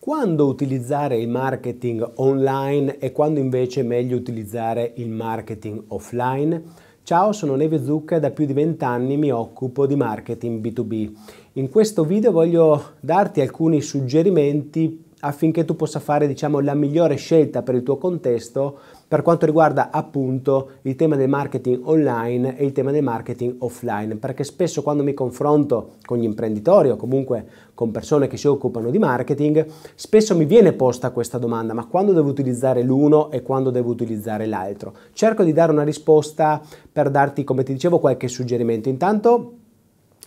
Quando utilizzare il marketing online e quando invece è meglio utilizzare il marketing offline? Ciao, sono Neve Zucca e da più di vent'anni mi occupo di marketing B2B. In questo video voglio darti alcuni suggerimenti affinché tu possa fare diciamo, la migliore scelta per il tuo contesto per quanto riguarda appunto il tema del marketing online e il tema del marketing offline, perché spesso quando mi confronto con gli imprenditori o comunque con persone che si occupano di marketing, spesso mi viene posta questa domanda, ma quando devo utilizzare l'uno e quando devo utilizzare l'altro? Cerco di dare una risposta per darti, come ti dicevo, qualche suggerimento. Intanto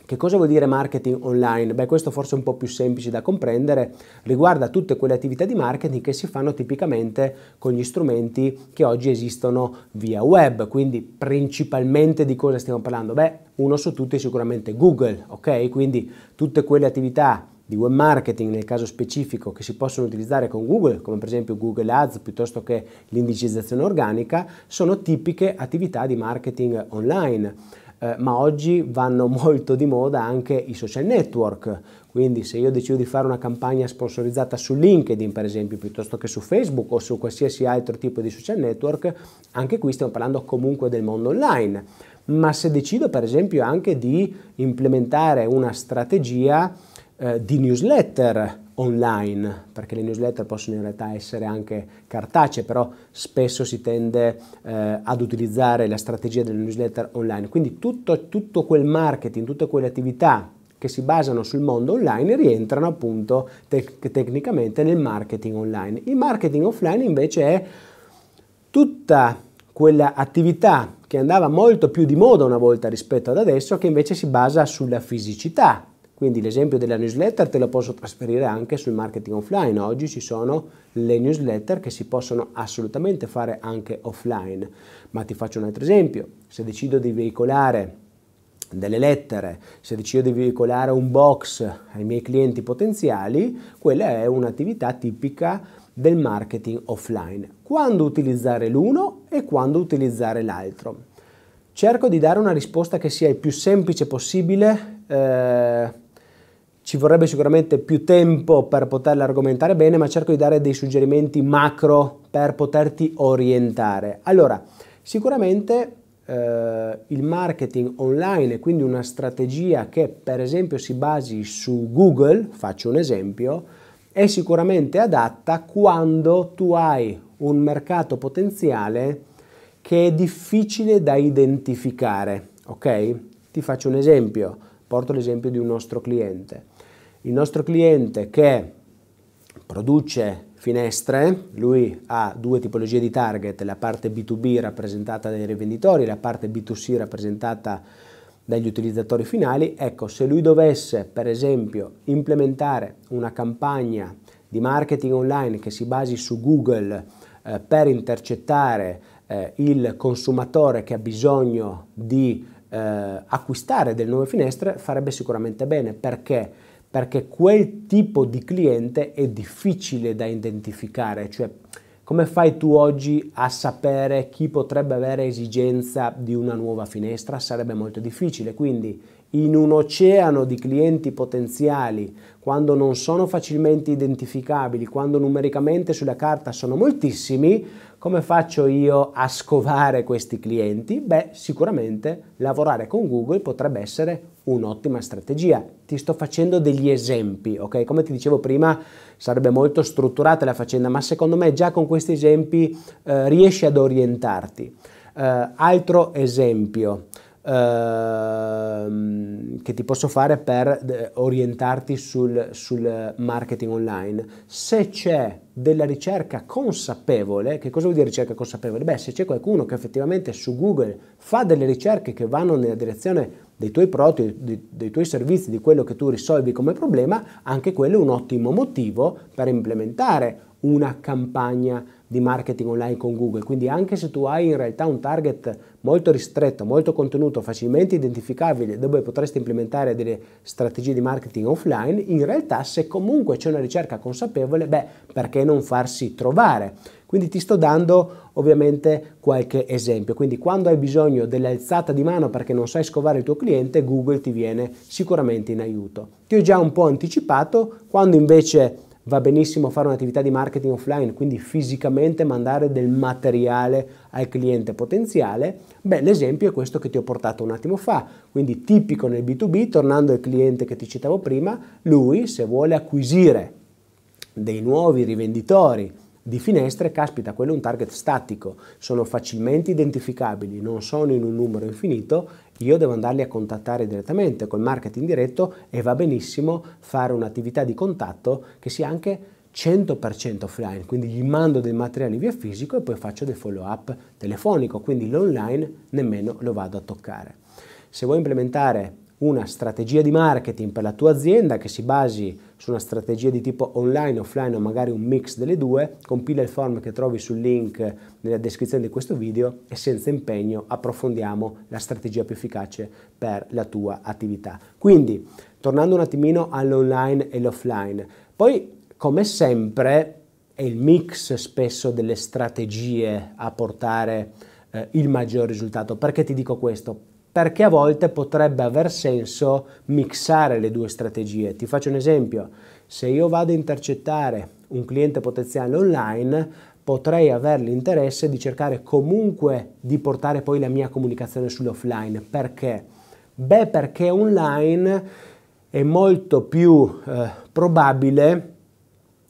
che cosa vuol dire marketing online? Beh, questo forse è un po' più semplice da comprendere, riguarda tutte quelle attività di marketing che si fanno tipicamente con gli strumenti che oggi esistono via web, quindi principalmente di cosa stiamo parlando? Beh, uno su tutti è sicuramente Google, ok? Quindi tutte quelle attività di web marketing nel caso specifico che si possono utilizzare con Google, come per esempio Google Ads piuttosto che l'indicizzazione organica, sono tipiche attività di marketing online eh, ma oggi vanno molto di moda anche i social network, quindi se io decido di fare una campagna sponsorizzata su LinkedIn, per esempio, piuttosto che su Facebook o su qualsiasi altro tipo di social network, anche qui stiamo parlando comunque del mondo online. Ma se decido, per esempio, anche di implementare una strategia eh, di newsletter, online, perché le newsletter possono in realtà essere anche cartacee, però spesso si tende eh, ad utilizzare la strategia delle newsletter online. Quindi tutto, tutto quel marketing, tutte quelle attività che si basano sul mondo online rientrano appunto tec- tecnicamente nel marketing online. Il marketing offline invece è tutta quella attività che andava molto più di moda una volta rispetto ad adesso, che invece si basa sulla fisicità quindi l'esempio della newsletter te lo posso trasferire anche sul marketing offline. Oggi ci sono le newsletter che si possono assolutamente fare anche offline. Ma ti faccio un altro esempio. Se decido di veicolare delle lettere, se decido di veicolare un box ai miei clienti potenziali, quella è un'attività tipica del marketing offline. Quando utilizzare l'uno e quando utilizzare l'altro. Cerco di dare una risposta che sia il più semplice possibile eh, ci vorrebbe sicuramente più tempo per poterla argomentare bene, ma cerco di dare dei suggerimenti macro per poterti orientare. Allora, sicuramente eh, il marketing online, quindi una strategia che per esempio si basi su Google, faccio un esempio, è sicuramente adatta quando tu hai un mercato potenziale che è difficile da identificare, ok? Ti faccio un esempio, porto l'esempio di un nostro cliente il nostro cliente che produce finestre, lui ha due tipologie di target, la parte B2B rappresentata dai rivenditori, la parte B2C rappresentata dagli utilizzatori finali, ecco se lui dovesse per esempio implementare una campagna di marketing online che si basi su Google eh, per intercettare eh, il consumatore che ha bisogno di eh, acquistare delle nuove finestre, farebbe sicuramente bene perché perché quel tipo di cliente è difficile da identificare, cioè come fai tu oggi a sapere chi potrebbe avere esigenza di una nuova finestra? Sarebbe molto difficile, quindi in un oceano di clienti potenziali, quando non sono facilmente identificabili, quando numericamente sulla carta sono moltissimi, come faccio io a scovare questi clienti? Beh, sicuramente lavorare con Google potrebbe essere un'ottima strategia. Ti sto facendo degli esempi, ok? Come ti dicevo prima, sarebbe molto strutturata la faccenda, ma secondo me già con questi esempi eh, riesci ad orientarti. Eh, altro esempio eh, che ti posso fare per eh, orientarti sul, sul marketing online. Se c'è della ricerca consapevole, che cosa vuol dire ricerca consapevole? Beh, se c'è qualcuno che effettivamente su Google fa delle ricerche che vanno nella direzione dei tuoi prodotti, dei, dei tuoi servizi, di quello che tu risolvi come problema, anche quello è un ottimo motivo per implementare una campagna di marketing online con Google. Quindi anche se tu hai in realtà un target molto ristretto, molto contenuto, facilmente identificabile, dove potresti implementare delle strategie di marketing offline, in realtà se comunque c'è una ricerca consapevole, beh, perché non farsi trovare? Quindi ti sto dando ovviamente qualche esempio. Quindi quando hai bisogno dell'alzata di mano perché non sai scovare il tuo cliente, Google ti viene sicuramente in aiuto. Ti ho già un po' anticipato, quando invece va benissimo fare un'attività di marketing offline, quindi fisicamente mandare del materiale al cliente potenziale, beh, l'esempio è questo che ti ho portato un attimo fa, quindi tipico nel B2B, tornando al cliente che ti citavo prima, lui se vuole acquisire dei nuovi rivenditori, di finestre, caspita, quello è un target statico, sono facilmente identificabili, non sono in un numero infinito, io devo andarli a contattare direttamente col marketing diretto e va benissimo fare un'attività di contatto che sia anche 100% offline, quindi gli mando dei materiali via fisico e poi faccio del follow up telefonico, quindi l'online nemmeno lo vado a toccare. Se vuoi implementare una strategia di marketing per la tua azienda che si basi su una strategia di tipo online, offline o magari un mix delle due, compila il form che trovi sul link nella descrizione di questo video e senza impegno approfondiamo la strategia più efficace per la tua attività. Quindi, tornando un attimino all'online e l'offline, poi come sempre è il mix spesso delle strategie a portare eh, il maggior risultato. Perché ti dico questo? perché a volte potrebbe aver senso mixare le due strategie. Ti faccio un esempio, se io vado a intercettare un cliente potenziale online, potrei avere l'interesse di cercare comunque di portare poi la mia comunicazione sull'offline. Perché? Beh, perché online è molto più eh, probabile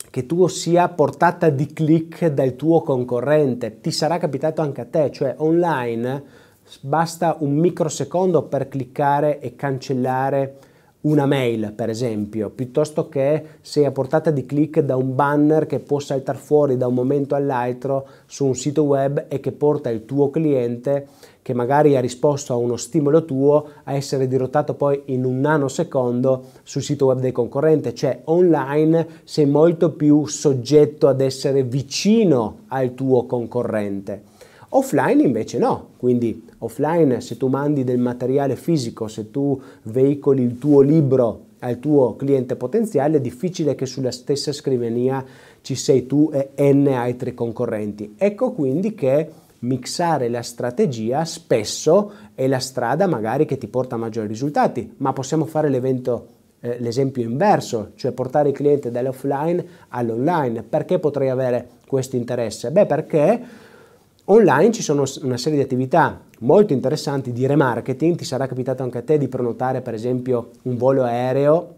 che tu sia portata di click dal tuo concorrente. Ti sarà capitato anche a te, cioè online Basta un microsecondo per cliccare e cancellare una mail, per esempio, piuttosto che sei a portata di clic da un banner che può saltare fuori da un momento all'altro su un sito web e che porta il tuo cliente che magari ha risposto a uno stimolo tuo a essere dirottato poi in un nanosecondo sul sito web del concorrente, cioè online sei molto più soggetto ad essere vicino al tuo concorrente. Offline invece no, quindi offline se tu mandi del materiale fisico, se tu veicoli il tuo libro al tuo cliente potenziale, è difficile che sulla stessa scrivania ci sei tu e n altri concorrenti. Ecco quindi che mixare la strategia spesso è la strada magari che ti porta a maggiori risultati, ma possiamo fare l'evento eh, l'esempio inverso, cioè portare il cliente dall'offline all'online. Perché potrei avere questo interesse? Beh, perché Online ci sono una serie di attività molto interessanti di remarketing, ti sarà capitato anche a te di prenotare per esempio un volo aereo,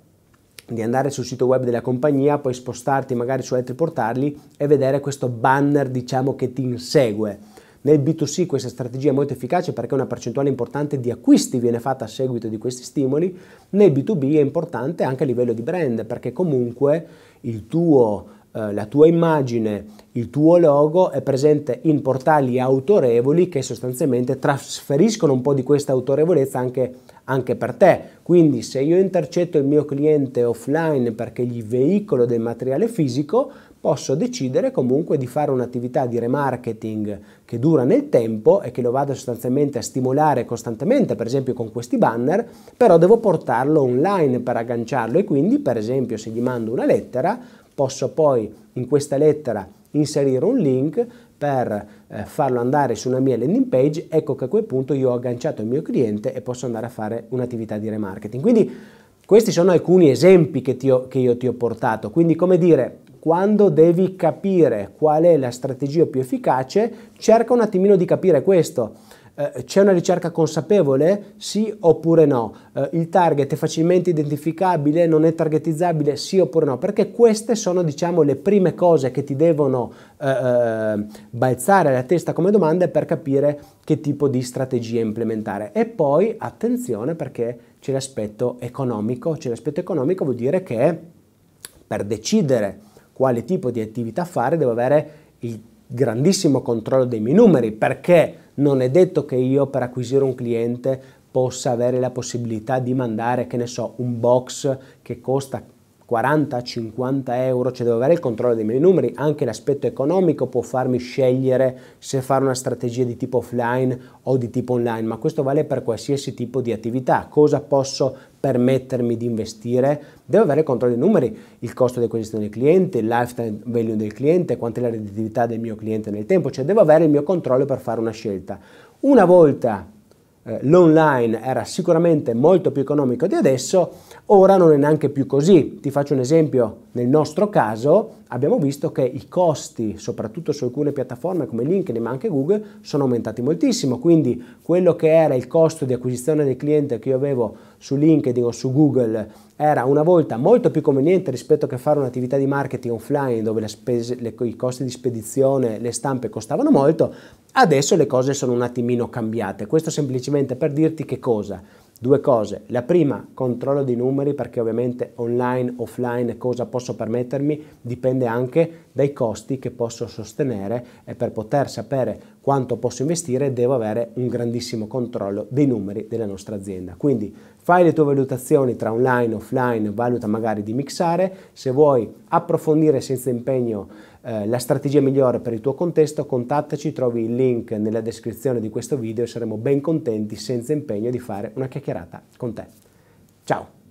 di andare sul sito web della compagnia, poi spostarti magari su altri portali e vedere questo banner diciamo che ti insegue. Nel B2C questa strategia è molto efficace perché una percentuale importante di acquisti viene fatta a seguito di questi stimoli, nel B2B è importante anche a livello di brand perché comunque il tuo eh, la tua immagine, il tuo logo è presente in portali autorevoli che sostanzialmente trasferiscono un po' di questa autorevolezza anche, anche per te. Quindi se io intercetto il mio cliente offline perché gli veicolo del materiale fisico, posso decidere comunque di fare un'attività di remarketing che dura nel tempo e che lo vado sostanzialmente a stimolare costantemente, per esempio con questi banner, però devo portarlo online per agganciarlo e quindi per esempio se gli mando una lettera posso poi in questa lettera inserire un link per eh, farlo andare su una mia landing page, ecco che a quel punto io ho agganciato il mio cliente e posso andare a fare un'attività di remarketing. Quindi questi sono alcuni esempi che, ho, che io ti ho portato, quindi come dire, quando devi capire qual è la strategia più efficace, cerca un attimino di capire questo eh, c'è una ricerca consapevole? Sì oppure no? Eh, il target è facilmente identificabile, non è targetizzabile? Sì oppure no? Perché queste sono diciamo le prime cose che ti devono eh, eh balzare alla testa come domande per capire che tipo di strategia implementare. E poi attenzione perché c'è l'aspetto economico, c'è l'aspetto economico vuol dire che per decidere quale tipo di attività fare devo avere il grandissimo controllo dei miei numeri perché non è detto che io per acquisire un cliente possa avere la possibilità di mandare, che ne so, un box che costa 40-50 euro, cioè devo avere il controllo dei miei numeri, anche l'aspetto economico può farmi scegliere se fare una strategia di tipo offline o di tipo online, ma questo vale per qualsiasi tipo di attività, cosa posso permettermi di investire, devo avere il controllo dei numeri, il costo di acquisizione del cliente, il lifetime value del cliente, quanta è la redditività del mio cliente nel tempo, cioè devo avere il mio controllo per fare una scelta. Una volta eh, l'online era sicuramente molto più economico di adesso, ora non è neanche più così. Ti faccio un esempio, nel nostro caso abbiamo visto che i costi, soprattutto su alcune piattaforme come LinkedIn ma anche Google, sono aumentati moltissimo, quindi quello che era il costo di acquisizione del cliente che io avevo su LinkedIn o su Google era una volta molto più conveniente rispetto che fare un'attività di marketing offline dove spese, le, i costi di spedizione, le stampe costavano molto, adesso le cose sono un attimino cambiate. Questo semplicemente per dirti che cosa? Due cose, la prima controllo dei numeri perché ovviamente online, offline cosa posso permettermi dipende anche dai costi che posso sostenere e per poter sapere quanto posso investire devo avere un grandissimo controllo dei numeri della nostra azienda. Quindi fai le tue valutazioni tra online, e offline, valuta magari di mixare, se vuoi approfondire senza impegno eh, la strategia migliore per il tuo contesto, contattaci, trovi il link nella descrizione di questo video e saremo ben contenti senza impegno di fare una chiacchierata con te. Ciao!